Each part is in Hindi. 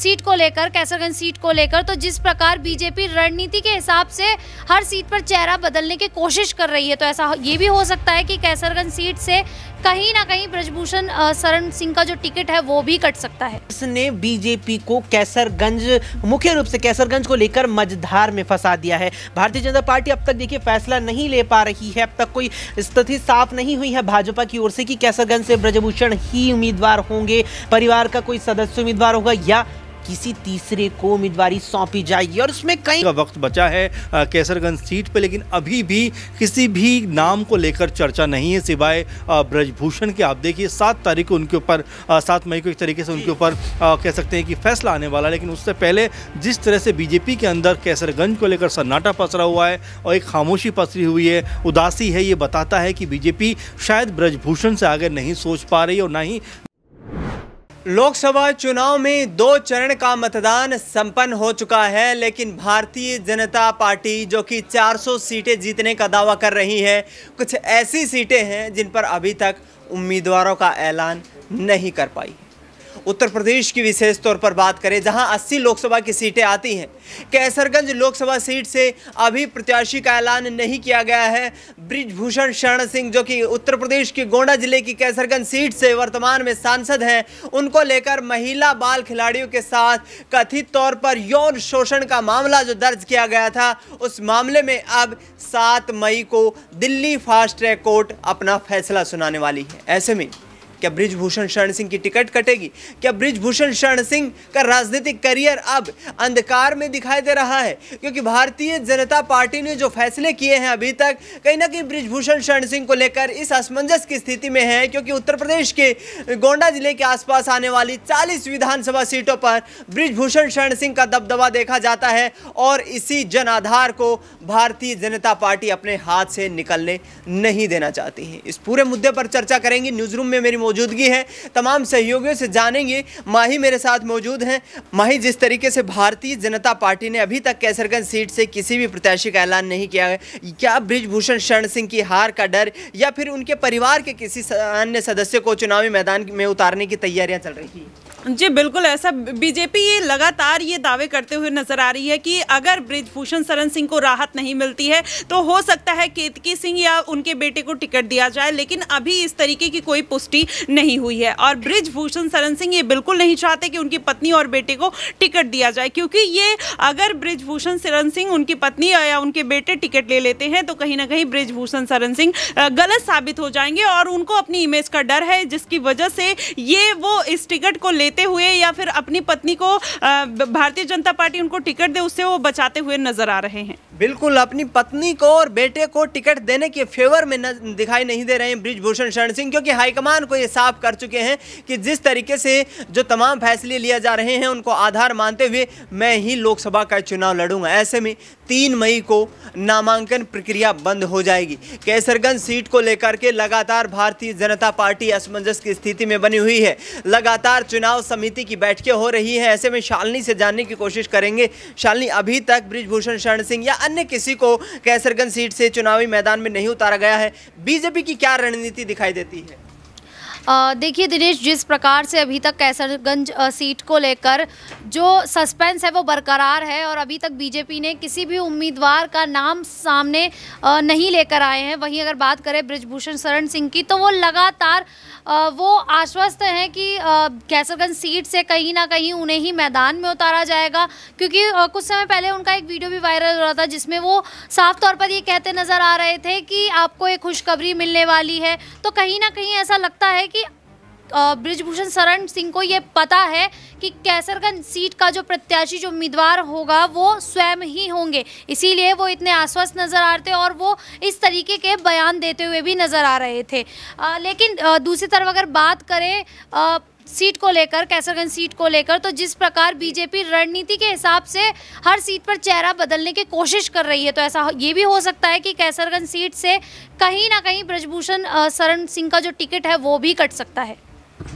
सीट को लेकर कैसरगंज सीट को लेकर तो जिस प्रकार बीजेपी रणनीति के हिसाब से हर सीट पर चेहरा बदलने की कोशिश कर रही है तो ऐसा ये भी हो सकता है कि कैसरगंज सीट से कहीं ना कहीं ब्रजभूषण शरण सिंह का जो टिकट है वो भी कट सकता है इसने बीजेपी को कैसरगंज मुख्य रूप से कैसरगंज को लेकर मझधार में फंसा दिया है भारतीय जनता पार्टी अब तक देखिए फैसला नहीं ले पा रही है अब तक कोई स्थिति साफ नहीं हुई है भाजपा की ओर से कि कैसरगंज से ब्रजभूषण ही उम्मीदवार होंगे परिवार का कोई सदस्य उम्मीदवार होगा या किसी तीसरे को उम्मीदवारी सौंपी जाएगी और उसमें कई का वक्त बचा है कैसरगंज सीट पर लेकिन अभी भी किसी भी नाम को लेकर चर्चा नहीं है सिवाय ब्रजभूषण के आप देखिए सात तारीख को उनके ऊपर सात मई को एक तरीके से उनके ऊपर कह सकते हैं कि फैसला आने वाला लेकिन उससे पहले जिस तरह से बीजेपी के अंदर कैसरगंज को लेकर सन्नाटा पसरा हुआ है और एक खामोशी पसरी हुई है उदासी है ये बताता है कि बीजेपी शायद ब्रजभूषण से आगे नहीं सोच पा रही और ना ही लोकसभा चुनाव में दो चरण का मतदान संपन्न हो चुका है लेकिन भारतीय जनता पार्टी जो कि 400 सीटें जीतने का दावा कर रही है कुछ ऐसी सीटें हैं जिन पर अभी तक उम्मीदवारों का ऐलान नहीं कर पाई उत्तर प्रदेश की विशेष तौर पर बात करें जहां 80 लोकसभा की सीटें आती हैं कैसरगंज लोकसभा सीट से अभी प्रत्याशी का ऐलान नहीं किया गया है ब्रिजभूषण शरण सिंह जो कि उत्तर प्रदेश की गोंडा जिले की कैसरगंज सीट से वर्तमान में सांसद हैं उनको लेकर महिला बाल खिलाड़ियों के साथ कथित तौर पर यौन शोषण का मामला जो दर्ज किया गया था उस मामले में अब सात मई को दिल्ली फास्ट ट्रैक कोर्ट अपना फैसला सुनाने वाली है ऐसे में क्या ब्रिजभूषण शरण सिंह की टिकट कटेगी क्या ब्रिजभूषण शरण सिंह का राजनीतिक करियर अब अंधकार में दिखाई दे रहा है क्योंकि भारतीय जनता पार्टी ने जो फैसले किए हैं अभी तक कहीं ना कहीं ब्रिजभूषण शरण सिंह को लेकर इस असमंजस की स्थिति में है क्योंकि उत्तर प्रदेश के गोंडा जिले के आसपास आने वाली चालीस विधानसभा सीटों पर ब्रिजभूषण शरण सिंह का दबदबा देखा जाता है और इसी जन आधार को भारतीय जनता पार्टी अपने हाथ से निकलने नहीं देना चाहती है इस पूरे मुद्दे पर चर्चा करेंगे न्यूज़ रूम में मेरी मौजूद मौजूदगी है तमाम सहयोगियों से जानेंगे माही मेरे साथ मौजूद हैं माही जिस तरीके से भारतीय जनता पार्टी ने अभी तक कैसरगंज सीट से किसी भी प्रत्याशी का ऐलान नहीं किया है क्या ब्रिजभूषण शरण सिंह की हार का डर या फिर उनके परिवार के किसी अन्य सदस्य को चुनावी मैदान में उतारने की तैयारियाँ चल रही हैं जी बिल्कुल ऐसा बीजेपी ये लगातार ये दावे करते हुए नजर आ रही है कि अगर ब्रिजभूषण शरण सिंह को राहत नहीं मिलती है तो हो सकता है केतकी सिंह या उनके बेटे को टिकट दिया जाए लेकिन अभी इस तरीके की कोई पुष्टि नहीं हुई है और ब्रिजभूषण शरण सिंह ये बिल्कुल नहीं चाहते कि उनकी पत्नी और बेटे को टिकट दिया जाए क्योंकि ये अगर ब्रिजभूषण शरण सिंह उनकी पत्नी या उनके बेटे टिकट ले लेते हैं तो कहीं ना कहीं ब्रिजभूषण शरण सिंह गलत साबित हो जाएंगे और उनको अपनी इमेज का डर है जिसकी वजह से ये वो इस टिकट को लेते देते हुए या फिर अपनी पत्नी को भारतीय जनता पार्टी उनको टिकट दे उससे वो बचाते हुए नजर आ रहे हैं बिल्कुल अपनी पत्नी को और बेटे को टिकट देने के फेवर में दिखाई नहीं दे रहे हैं ब्रिजभूषण शरण सिंह क्योंकि हाईकमान को ये साफ कर चुके हैं कि जिस तरीके से जो तमाम फैसले लिए जा रहे हैं उनको आधार मानते हुए मैं ही लोकसभा का चुनाव लड़ूंगा ऐसे में तीन मई को नामांकन प्रक्रिया बंद हो जाएगी कैसरगंज सीट को लेकर के लगातार भारतीय जनता पार्टी असमंजस की स्थिति में बनी हुई है लगातार चुनाव समिति की बैठकें हो रही हैं ऐसे में शालनी से जानने की कोशिश करेंगे शालनी अभी तक ब्रिजभूषण शरण सिंह या अन्य किसी को कैसरगंज सीट से चुनावी मैदान में नहीं उतारा गया है बीजेपी की क्या रणनीति दिखाई देती है देखिए दिनेश जिस प्रकार से अभी तक कैसरगंज सीट को लेकर जो सस्पेंस है वो बरकरार है और अभी तक बीजेपी ने किसी भी उम्मीदवार का नाम सामने नहीं लेकर आए हैं वहीं अगर बात करें ब्रजभूषण शरण सिंह की तो वो लगातार वो आश्वस्त हैं कि कैसरगंज सीट से कहीं ना कहीं उन्हें ही मैदान में उतारा जाएगा क्योंकि कुछ समय पहले उनका एक वीडियो भी वायरल हो रहा था जिसमें वो साफ तौर पर ये कहते नज़र आ रहे थे कि आपको एक खुशखबरी मिलने वाली है तो कहीं ना कहीं ऐसा लगता है ब्रिजभूषण शरण सिंह को ये पता है कि कैसरगंज सीट का जो प्रत्याशी जो उम्मीदवार होगा वो स्वयं ही होंगे इसीलिए वो इतने आश्वस्त नज़र आ रहे थे और वो इस तरीके के बयान देते हुए भी नज़र आ रहे थे आ, लेकिन दूसरी तरफ अगर बात करें आ, सीट को लेकर कैसरगंज सीट को लेकर तो जिस प्रकार बीजेपी रणनीति के हिसाब से हर सीट पर चेहरा बदलने की कोशिश कर रही है तो ऐसा ये भी हो सकता है कि कैसरगंज सीट से कहीं ना कहीं ब्रजभूषण शरण सिंह का जो टिकट है वो भी कट सकता है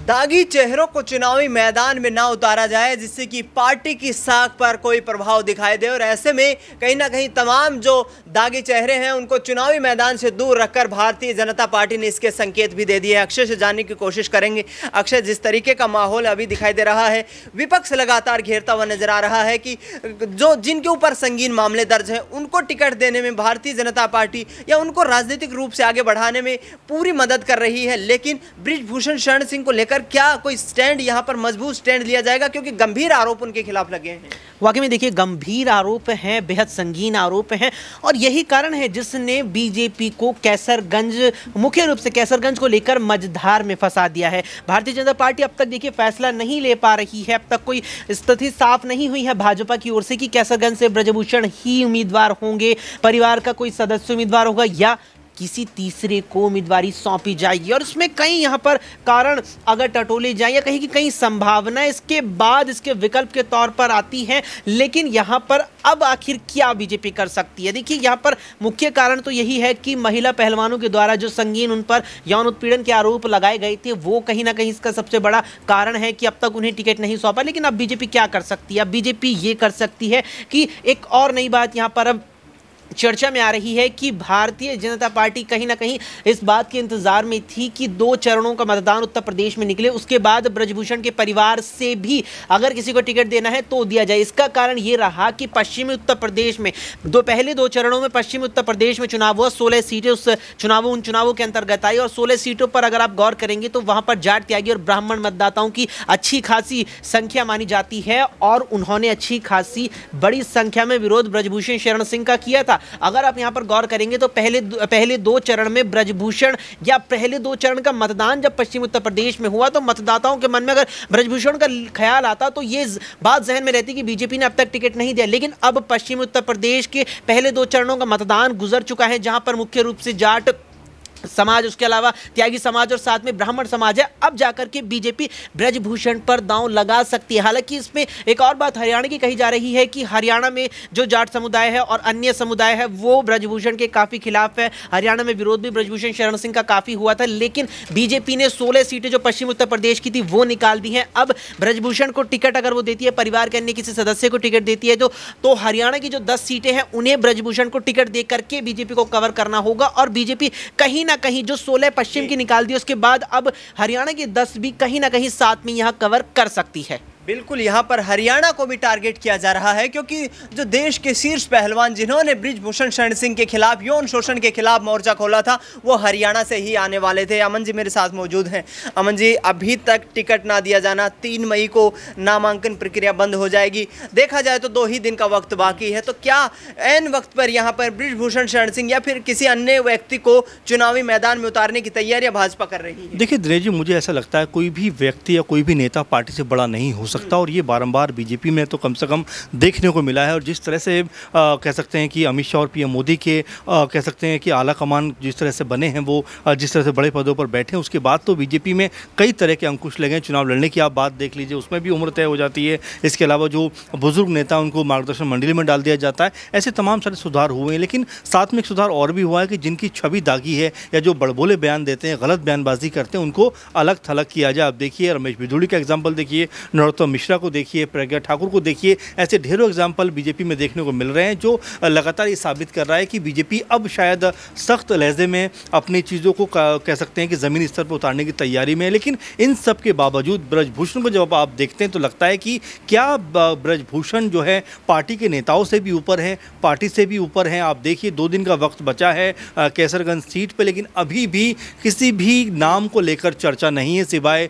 दागी चेहरों को चुनावी मैदान में ना उतारा जाए जिससे कि पार्टी की साख पर कोई प्रभाव दिखाई दे और ऐसे में कहीं ना कहीं तमाम जो दागी चेहरे हैं उनको चुनावी मैदान से दूर रखकर भारतीय जनता पार्टी ने इसके संकेत भी दे दिए अक्षय से जानने की कोशिश करेंगे अक्षय जिस तरीके का माहौल अभी दिखाई दे रहा है विपक्ष लगातार घेरता हुआ नजर आ रहा है कि जो जिनके ऊपर संगीन मामले दर्ज हैं उनको टिकट देने में भारतीय जनता पार्टी या उनको राजनीतिक रूप से आगे बढ़ाने में पूरी मदद कर रही है लेकिन ब्रिजभूषण शरण सिंह को लेकर क्या कोई स्टैंड यहाँ पर मजबूत स्टैंड लिया जाएगा क्योंकि गंभीर आरोप उनके खिलाफ लगे हैं वाकई में देखिए गंभीर आरोप हैं बेहद संगीन आरोप हैं और यही कारण है जिसने बीजेपी को कैसरगंज मुख्य रूप से कैसरगंज को लेकर मझधार में फंसा दिया है भारतीय जनता पार्टी अब तक देखिए फैसला नहीं ले पा रही है अब तक कोई स्थिति साफ नहीं हुई है भाजपा की ओर से कि कैसरगंज से ब्रजभूषण ही उम्मीदवार होंगे परिवार का कोई सदस्य उम्मीदवार होगा या किसी तीसरे को उम्मीदवारी सौंपी जाएगी और इसमें कई यहाँ पर कारण अगर टटोले जाए या कहीं की कई संभावनाएं इसके बाद इसके विकल्प के तौर पर आती हैं लेकिन यहाँ पर अब आखिर क्या बीजेपी कर सकती है देखिए यहाँ पर मुख्य कारण तो यही है कि महिला पहलवानों के द्वारा जो संगीन उन पर यौन उत्पीड़न के आरोप लगाए गए थे वो कहीं ना कहीं इसका सबसे बड़ा कारण है कि अब तक उन्हें टिकट नहीं सौंपा लेकिन अब बीजेपी क्या कर सकती है अब बीजेपी ये कर सकती है कि एक और नई बात यहाँ पर अब चर्चा में आ रही है कि भारतीय जनता पार्टी कहीं ना कहीं इस बात के इंतजार में थी कि दो चरणों का मतदान उत्तर प्रदेश में निकले उसके बाद ब्रजभूषण के परिवार से भी अगर किसी को टिकट देना है तो दिया जाए इसका कारण ये रहा कि पश्चिमी उत्तर प्रदेश में दो पहले दो चरणों में पश्चिमी उत्तर प्रदेश में चुनाव हुआ सोलह सीटें उस चुनावों उन चुनावों के अंतर्गत आई और सोलह सीटों पर अगर आप गौर करेंगे तो वहाँ पर जाट त्यागी और ब्राह्मण मतदाताओं की अच्छी खासी संख्या मानी जाती है और उन्होंने अच्छी खासी बड़ी संख्या में विरोध ब्रजभूषण शरण सिंह का किया था था अगर आप यहाँ पर गौर करेंगे तो पहले पहले दो चरण में ब्रजभूषण या पहले दो चरण का मतदान जब पश्चिम उत्तर प्रदेश में हुआ तो मतदाताओं के मन में अगर ब्रजभूषण का ख्याल आता तो ये बात जहन में रहती कि बीजेपी ने अब तक टिकट नहीं दिया लेकिन अब पश्चिम उत्तर प्रदेश के पहले दो चरणों का मतदान गुजर चुका है जहां पर मुख्य रूप से जाट समाज उसके अलावा त्यागी समाज और साथ में ब्राह्मण समाज है अब जाकर के बीजेपी ब्रजभूषण पर दांव लगा सकती है हालांकि इसमें एक और बात हरियाणा की कही जा रही है कि हरियाणा में जो जाट समुदाय है और अन्य समुदाय है वो ब्रजभूषण के काफ़ी खिलाफ है हरियाणा में विरोध भी ब्रजभूषण शरण सिंह का काफ़ी हुआ था लेकिन बीजेपी ने सोलह सीटें जो पश्चिम उत्तर प्रदेश की थी वो निकाल दी हैं अब ब्रजभूषण को टिकट अगर वो देती है परिवार के अन्य किसी सदस्य को टिकट देती है तो, तो हरियाणा की जो दस सीटें हैं उन्हें ब्रजभूषण को टिकट दे करके बीजेपी को कवर करना होगा और बीजेपी कहीं ना कहीं जो सोलह पश्चिम की निकाल दी उसके बाद अब हरियाणा की दस भी कहीं ना कहीं साथ में यहाँ कवर कर सकती है बिल्कुल यहाँ पर हरियाणा को भी टारगेट किया जा रहा है क्योंकि जो देश के शीर्ष पहलवान जिन्होंने ब्रिजभूषण शरण सिंह के खिलाफ यौन शोषण के खिलाफ मोर्चा खोला था वो हरियाणा से ही आने वाले थे अमन जी मेरे साथ मौजूद हैं अमन जी अभी तक टिकट ना दिया जाना तीन मई को नामांकन प्रक्रिया बंद हो जाएगी देखा जाए तो दो ही दिन का वक्त बाकी है तो क्या एन वक्त पर यहाँ पर ब्रिजभूषण शरण सिंह या फिर किसी अन्य व्यक्ति को चुनावी मैदान में उतारने की तैयारियाँ भाजपा कर रही है देखिए दिनेश जी मुझे ऐसा लगता है कोई भी व्यक्ति या कोई भी नेता पार्टी से बड़ा नहीं हो सकता सकता और ये बारम्बार बीजेपी में तो कम से कम देखने को मिला है और जिस तरह से आ, कह सकते हैं कि अमित शाह और पीएम मोदी के आ, कह सकते हैं कि आला कमान जिस तरह से बने हैं वो आ, जिस तरह से बड़े पदों पर बैठे हैं उसके बाद तो बीजेपी में कई तरह के अंकुश लगे हैं चुनाव लड़ने की आप बात देख लीजिए उसमें भी उम्र तय हो जाती है इसके अलावा जो बुजुर्ग नेता उनको मार्गदर्शन मंडली में डाल दिया जाता है ऐसे तमाम सारे सुधार हुए हैं लेकिन साथ में एक सुधार और भी हुआ है कि जिनकी छवि दागी है या जो बड़बोले बयान देते हैं गलत बयानबाजी करते हैं उनको अलग थलग किया जाए आप देखिए रमेश भिदुड़ी का एग्जाम्पल देखिए नरोत्तम मिश्रा को देखिए प्रज्ञा ठाकुर को देखिए ऐसे ढेरों एग्जाम्पल बीजेपी में देखने को मिल रहे हैं जो लगातार ये साबित कर रहा है कि बीजेपी अब शायद सख्त लहजे में अपनी चीज़ों को कह सकते हैं कि ज़मीनी स्तर पर उतारने की तैयारी में है लेकिन इन सब के बावजूद ब्रजभूषण को जब आप देखते हैं तो लगता है कि क्या ब्रजभूषण जो है पार्टी के नेताओं से भी ऊपर है पार्टी से भी ऊपर हैं आप देखिए दो दिन का वक्त बचा है कैसरगंज सीट पर लेकिन अभी भी किसी भी नाम को लेकर चर्चा नहीं है सिवाय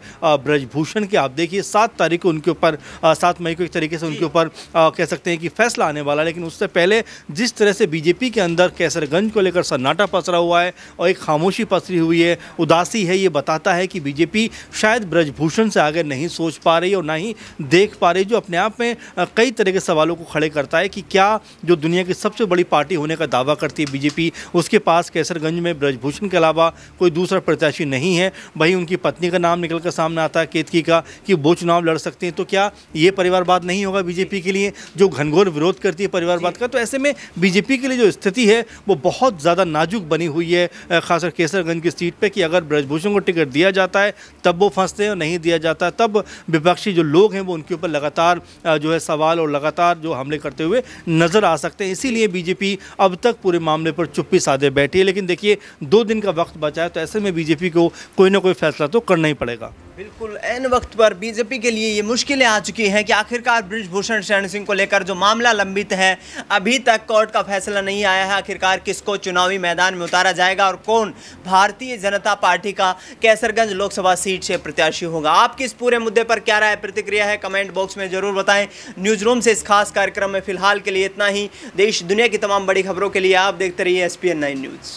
ब्रजभूषण के आप देखिए सात तारीख को उनके ऊपर सात मई को एक तरीके से उनके ऊपर कह सकते हैं कि फैसला आने वाला लेकिन उससे पहले जिस तरह से बीजेपी के अंदर कैसरगंज को लेकर सन्नाटा पसरा हुआ है और एक खामोशी पसरी हुई है उदासी है ये बताता है कि बीजेपी शायद ब्रजभूषण से आगे नहीं सोच पा रही और ना ही देख पा रही जो अपने आप में कई तरह के सवालों को खड़े करता है कि क्या जो दुनिया की सबसे बड़ी पार्टी होने का दावा करती है बीजेपी उसके पास कैसरगंज में ब्रजभूषण के अलावा कोई दूसरा प्रत्याशी नहीं है वहीं उनकी पत्नी का नाम निकल कर सामने आता है केतकी का कि वो चुनाव लड़ सकते हैं तो क्या ये परिवारवाद नहीं होगा बीजेपी के लिए जो घनघोर विरोध करती है परिवारवाद का तो ऐसे में बीजेपी के लिए जो स्थिति है वो बहुत ज़्यादा नाजुक बनी हुई है खासकर केसरगंज की सीट पर कि अगर ब्रजभूषण को टिकट दिया जाता है तब वो फंसते हैं और नहीं दिया जाता तब विपक्षी जो लोग हैं वो उनके ऊपर लगातार जो है सवाल और लगातार जो हमले करते हुए नज़र आ सकते हैं इसीलिए बीजेपी अब तक पूरे मामले पर चुप्पी साधे बैठी है लेकिन देखिए दो दिन का वक्त बचा है तो ऐसे में बीजेपी को कोई ना कोई फैसला तो करना ही पड़ेगा बिल्कुल एन वक्त पर बीजेपी के लिए ये मुश्किलें आ चुकी हैं कि आखिरकार ब्रिजभूषण शरण सिंह को लेकर जो मामला लंबित है अभी तक कोर्ट का फैसला नहीं आया है आखिरकार किसको चुनावी मैदान में उतारा जाएगा और कौन भारतीय जनता पार्टी का कैसरगंज लोकसभा सीट से प्रत्याशी होगा आपकी इस पूरे मुद्दे पर क्या राय प्रतिक्रिया है कमेंट बॉक्स में ज़रूर बताएं न्यूज़ रूम से इस खास कार्यक्रम में फिलहाल के लिए इतना ही देश दुनिया की तमाम बड़ी खबरों के लिए आप देखते रहिए एस पी न्यूज़